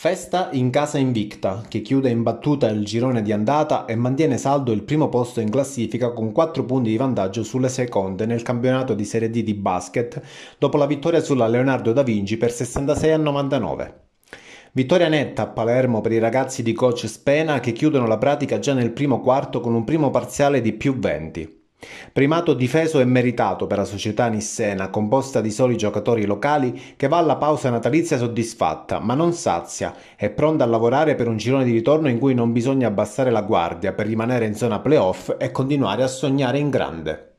Festa in casa invicta, che chiude in battuta il girone di andata e mantiene saldo il primo posto in classifica con 4 punti di vantaggio sulle seconde nel campionato di Serie D di basket, dopo la vittoria sulla Leonardo da Vinci per 66 a 99. Vittoria netta a Palermo per i ragazzi di coach Spena che chiudono la pratica già nel primo quarto con un primo parziale di più 20. Primato difeso e meritato per la società nissena, composta di soli giocatori locali, che va alla pausa natalizia soddisfatta, ma non sazia, è pronta a lavorare per un girone di ritorno in cui non bisogna abbassare la guardia per rimanere in zona playoff e continuare a sognare in grande.